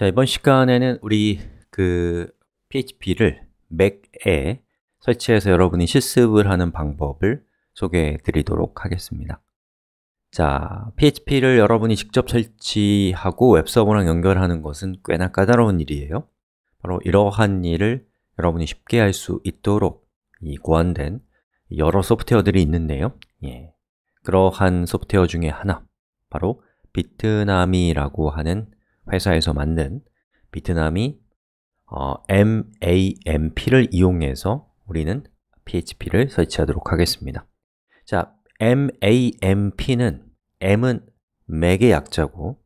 자, 이번 시간에는 우리 그 PHP를 맥에 설치해서 여러분이 실습을 하는 방법을 소개해 드리도록 하겠습니다. 자, PHP를 여러분이 직접 설치하고 웹서버랑 연결하는 것은 꽤나 까다로운 일이에요. 바로 이러한 일을 여러분이 쉽게 할 수 있도록 이 고안된 여러 소프트웨어들이 있는데요. 예. 그러한 소프트웨어 중에 하나, 바로 비트나미라고 하는 회사에서 만든 비트남이 어, MAMP를 이용해서 우리는 PHP를 설치하도록 하겠습니다 자, MAMP는 M은 맥의 약자고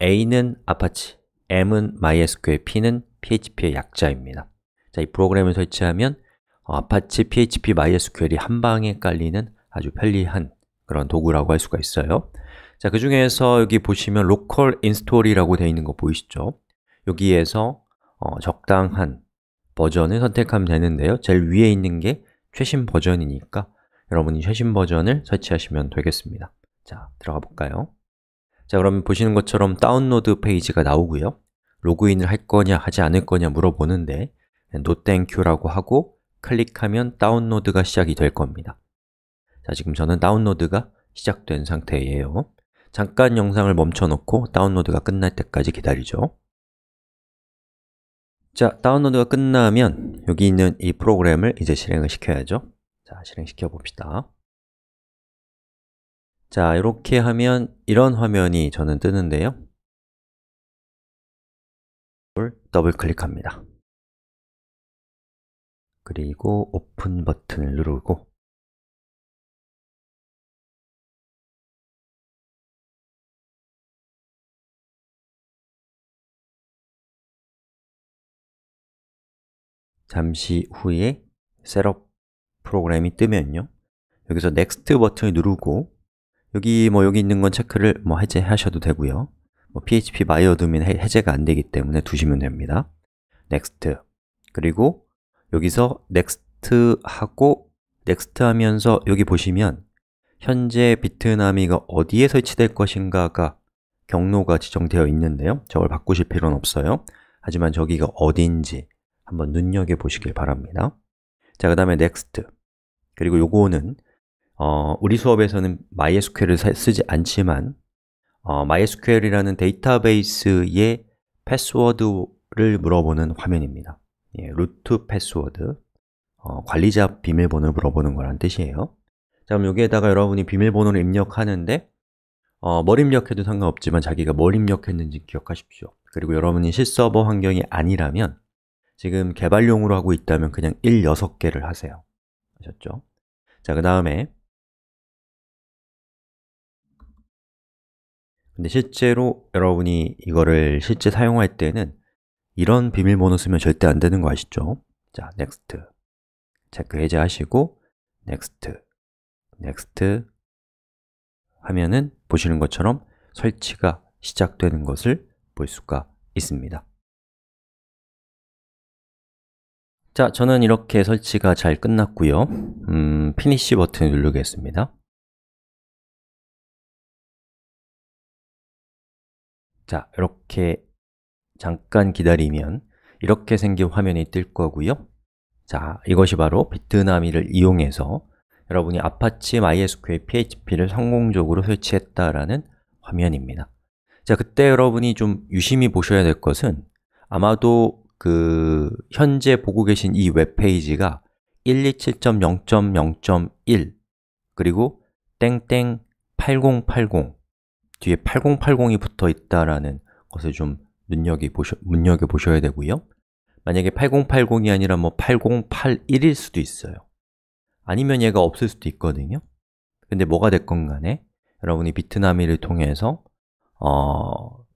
A는 아파치, M은 MySQL, P는 PHP의 약자입니다 자, 이 프로그램을 설치하면 어, 아파치, PHP, MySQL이 한 방에 깔리는 아주 편리한 그런 도구라고 할 수가 있어요 자, 그 중에서 여기 보시면 로컬 인스톨이라고 되어 있는 거 보이시죠? 여기에서 어, 적당한 버전을 선택하면 되는데요 제일 위에 있는 게 최신 버전이니까 여러분이 최신 버전을 설치하시면 되겠습니다 자, 들어가 볼까요? 자, 그면 보시는 것처럼 다운로드 페이지가 나오고요 로그인을 할 거냐, 하지 않을 거냐 물어보는데 no thank you라고 하고 클릭하면 다운로드가 시작이 될 겁니다 자, 지금 저는 다운로드가 시작된 상태예요 잠깐 영상을 멈춰놓고 다운로드가 끝날 때까지 기다리죠 자, 다운로드가 끝나면 여기 있는 이 프로그램을 이제 실행을 시켜야죠 자, 실행시켜 봅시다 자, 이렇게 하면 이런 화면이 저는 뜨는데요 더블 클릭합니다 그리고 오픈 버튼을 누르고 잠시 후에 셋업 프로그램이 뜨면요 여기서 next 버튼을 누르고 여기 뭐 여기 있는 건 체크를 뭐 해제하셔도 되고요 뭐 php 마이어드인 해제가 안 되기 때문에 두시면 됩니다 next 그리고 여기서 next 하고 next 하면서 여기 보시면 현재 비트나미가 어디에 설치될 것인가가 경로가 지정되어 있는데요 저걸 바꾸실 필요는 없어요 하지만 저기가 어디인지 한번 눈여겨보시길 바랍니다. 자, 그 다음에 next. 그리고 요거는 어, 우리 수업에서는 MySQL을 쓰지 않지만 어, MySQL이라는 데이터베이스의 패스워드를 물어보는 화면입니다. 예, 루트 패스워드, 어, 관리자 비밀번호를 물어보는 거란 뜻이에요. 자, 그럼 여기에다가 여러분이 비밀번호를 입력하는데 어, 뭘 입력해도 상관없지만 자기가 뭘 입력했는지 기억하십시오. 그리고 여러분이 실서버 환경이 아니라면 지금 개발용으로 하고 있다면 그냥 1, 6개를 하세요. 아셨죠? 자, 그 다음에 근데 실제로 여러분이 이거를 실제 사용할 때는 이런 비밀번호 쓰면 절대 안 되는 거 아시죠? 자, next 체크 해제하시고 next, next 하면은 보시는 것처럼 설치가 시작되는 것을 볼 수가 있습니다 자, 저는 이렇게 설치가 잘 끝났고요 음, 피니시 버튼 을 누르겠습니다 자, 이렇게 잠깐 기다리면 이렇게 생긴 화면이 뜰 거고요 자, 이것이 바로 비트나미를 이용해서 여러분이 아파치 MySQL PHP를 성공적으로 설치했다라는 화면입니다 자, 그때 여러분이 좀 유심히 보셔야 될 것은 아마도 그 현재 보고 계신 이 웹페이지가 127.0.0.1 그리고 땡땡 8080 뒤에 8080이 붙어 있다라는 것을 좀 눈여겨 보셔 눈여겨 보셔야 되고요. 만약에 8080이 아니라 뭐 8081일 수도 있어요. 아니면 얘가 없을 수도 있거든요. 근데 뭐가 됐건 간에 여러분이 비트나미를 통해서 어,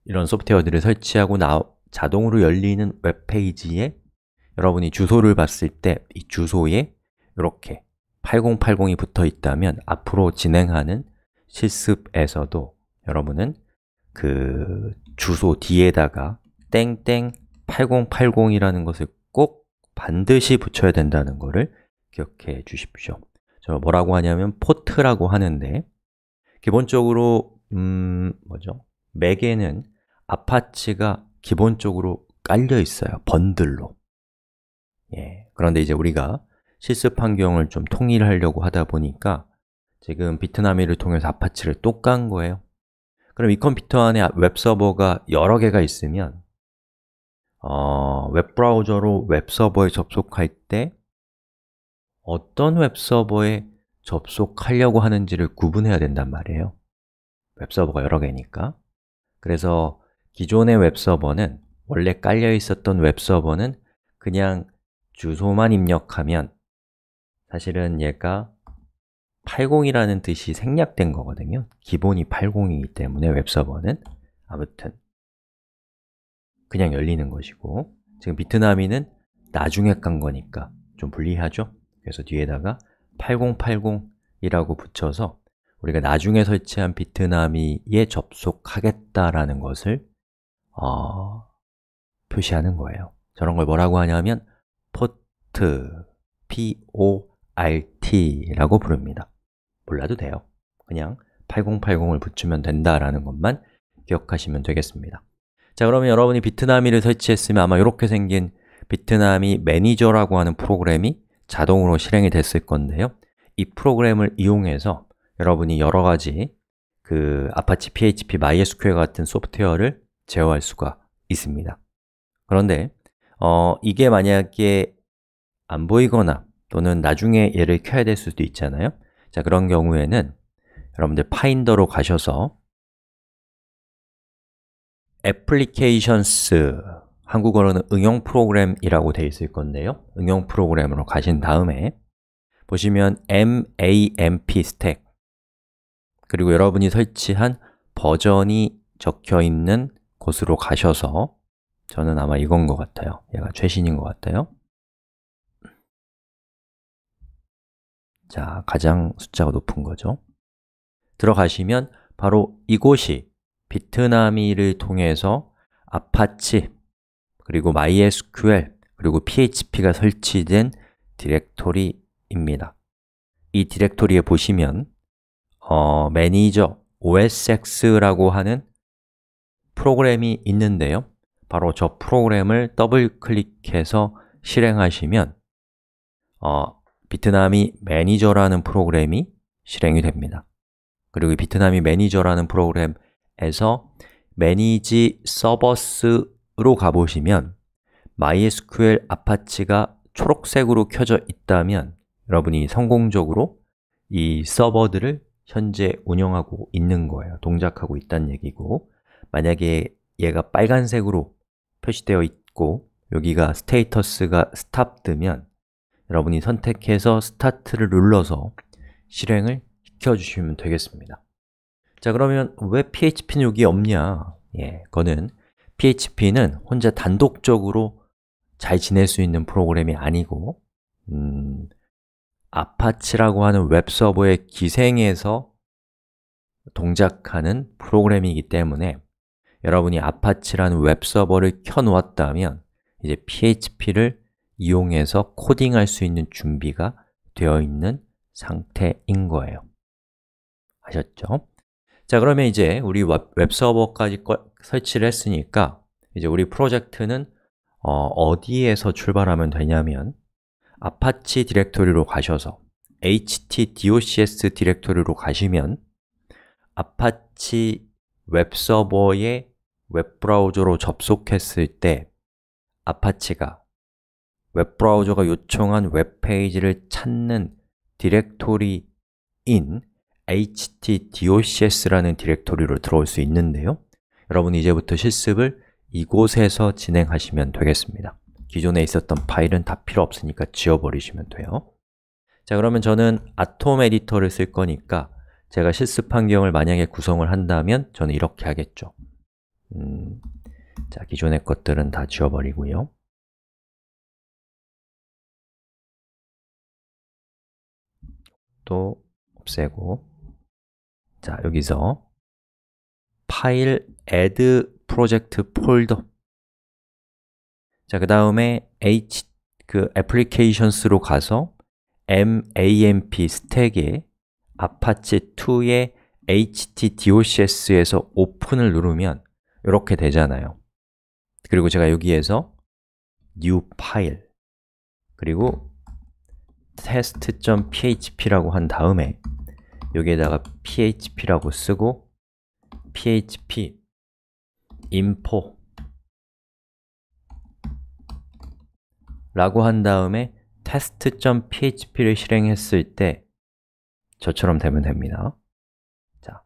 이런 소프트웨어들을 설치하고 나, 자동으로 열리는 웹페이지에 여러분이 주소를 봤을 때 이 주소에 이렇게 8080이 붙어 있다면 앞으로 진행하는 실습에서도 여러분은 그 주소 뒤에다가 땡땡 8080이라는 것을 꼭 반드시 붙여야 된다는 것을 기억해 주십시오 저 뭐라고 하냐면 포트라고 하는데 기본적으로 음... 뭐죠? 맥에는 아파치가 기본적으로 깔려 있어요, 번들로 예, 그런데 이제 우리가 실습 환경을 좀 통일하려고 하다 보니까 지금 비트나미를 통해서 아파치를 또 깐 거예요 그럼 이 컴퓨터 안에 웹서버가 여러 개가 있으면 어, 웹브라우저로 웹서버에 접속할 때 어떤 웹서버에 접속하려고 하는지를 구분해야 된단 말이에요 웹서버가 여러 개니까 그래서 기존의 웹서버는 원래 깔려 있었던 웹서버는 그냥 주소만 입력하면 사실은 얘가 80이라는 뜻이 생략된 거거든요 기본이 80이기 때문에 웹서버는 아무튼 그냥 열리는 것이고 지금 비트나미는 나중에 깐 거니까 좀 불리하죠? 그래서 뒤에다가 8080이라고 붙여서 우리가 나중에 설치한 비트나미에 접속하겠다라는 것을 어, 표시하는 거예요. 저런 걸 뭐라고 하냐면 port, p-o-r-t라고 부릅니다. 몰라도 돼요. 그냥 8080을 붙이면 된다라는 것만 기억하시면 되겠습니다. 자, 그러면 여러분이 비트나미를 설치했으면 아마 이렇게 생긴 비트나미 매니저라고 하는 프로그램이 자동으로 실행이 됐을 건데요. 이 프로그램을 이용해서 여러분이 여러 가지 그 아파치 PHP MySQL 같은 소프트웨어를 제어할 수가 있습니다 그런데 어, 이게 만약에 안 보이거나 또는 나중에 얘를 켜야 될 수도 있잖아요 자 그런 경우에는 여러분들 파인더로 가셔서 applications 한국어로는 응용 프로그램이라고 되어 있을 건데요 응용 프로그램으로 가신 다음에 보시면 MAMP Stack 그리고 여러분이 설치한 버전이 적혀 있는 곳으로 가셔서 저는 아마 이건 것 같아요. 얘가 최신인 것 같아요. 자, 가장 숫자가 높은 거죠. 들어가시면 바로 이곳이 비트나미를 통해서 아파치, 그리고 MySQL, 그리고 PHP가 설치된 디렉토리입니다. 이 디렉토리에 보시면 어, 매니저 OSX라고 하는 프로그램이 있는데요 바로 저 프로그램을 더블 클릭해서 실행하시면 어, 비트나미 매니저라는 프로그램이 실행이 됩니다 그리고 비트나미 매니저라는 프로그램에서 매니지 서버스로 가보시면 MySQL 아파치가 초록색으로 켜져 있다면 여러분이 성공적으로 이 서버들을 현재 운영하고 있는 거예요 동작하고 있다는 얘기고 만약에 얘가 빨간색으로 표시되어 있고 여기가 스테이터스가 스탑 뜨면 여러분이 선택해서 스타트를 눌러서 실행을 시켜주시면 되겠습니다 자 그러면 왜 PHP는 여기 없냐? 예, 거는 PHP는 혼자 단독적으로 잘 지낼 수 있는 프로그램이 아니고 음, 아파치라고 하는 웹서버의 기생에서 동작하는 프로그램이기 때문에 여러분이 아파치라는 웹서버를 켜놓았다면 이제 PHP를 이용해서 코딩할 수 있는 준비가 되어 있는 상태인 거예요 아셨죠? 자, 그러면 이제 우리 웹서버까지 설치를 했으니까 이제 우리 프로젝트는 어, 디에서 출발하면 되냐면 아파치 디렉토리로 가셔서 htdocs 디렉토리로 가시면 아파치 웹서버의 웹브라우저로 접속했을 때 아파치가 웹브라우저가 요청한 웹페이지를 찾는 디렉토리 인 htdocs라는 디렉토리로 들어올 수 있는데요 여러분 이제부터 실습을 이곳에서 진행하시면 되겠습니다 기존에 있었던 파일은 다 필요 없으니까 지워버리시면 돼요 자 그러면 저는 아톰 에디터를 쓸 거니까 제가 실습 환경을 만약에 구성을 한다면 저는 이렇게 하겠죠 음, 자, 기존의 것들은 다 지워버리고요. 또 없애고 자, 여기서 파일 add project folder 자, 그 다음에 h 그 applications로 가서 mamp 스택에 아파치2의 htdocs에서 오픈을 누르면 이렇게 되잖아요 그리고 제가 여기에서 new file 그리고 test.php라고 한 다음에 여기에다가 php라고 쓰고 php info 라고 한 다음에 test.php를 실행했을 때 저처럼 되면 됩니다 자,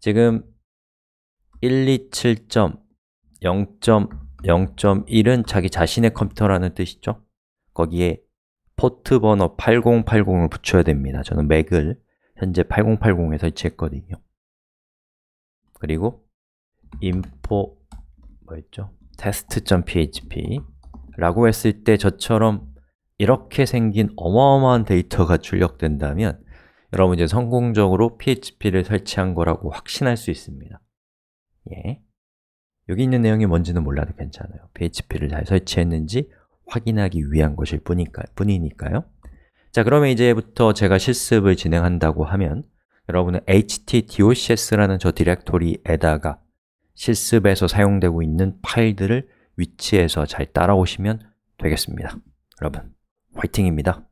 지금 127.0.0.1은 자기 자신의 컴퓨터라는 뜻이죠. 거기에 포트 번호 8080을 붙여야 됩니다. 저는 맥을 현재 8080에 설치했거든요. 그리고 info 뭐였죠? test.php 라고 했을 때 저처럼 이렇게 생긴 어마어마한 데이터가 출력된다면 여러분 이제 성공적으로 php를 설치한 거라고 확신할 수 있습니다. 예. 여기 있는 내용이 뭔지는 몰라도 괜찮아요. PHP를 잘 설치했는지 확인하기 위한 것일 뿐이니까, 뿐이니까요. 자, 그러면 이제부터 제가 실습을 진행한다고 하면 여러분은 htdocs라는 저 디렉토리에다가 실습에서 사용되고 있는 파일들을 위치해서잘 따라오시면 되겠습니다. 여러분, 화이팅입니다.